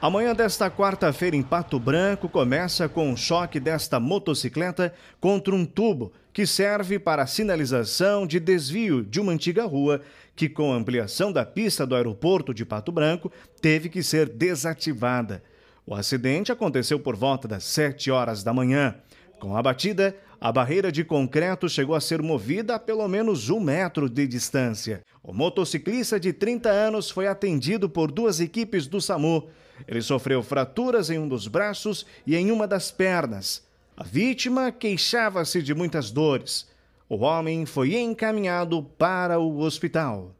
Amanhã desta quarta-feira, em Pato Branco, começa com o choque desta motocicleta contra um tubo que serve para sinalização de desvio de uma antiga rua que, com a ampliação da pista do aeroporto de Pato Branco, teve que ser desativada. O acidente aconteceu por volta das 7 horas da manhã. Com a batida, a barreira de concreto chegou a ser movida a pelo menos um metro de distância. O motociclista de 30 anos foi atendido por duas equipes do SAMU. Ele sofreu fraturas em um dos braços e em uma das pernas. A vítima queixava-se de muitas dores. O homem foi encaminhado para o hospital.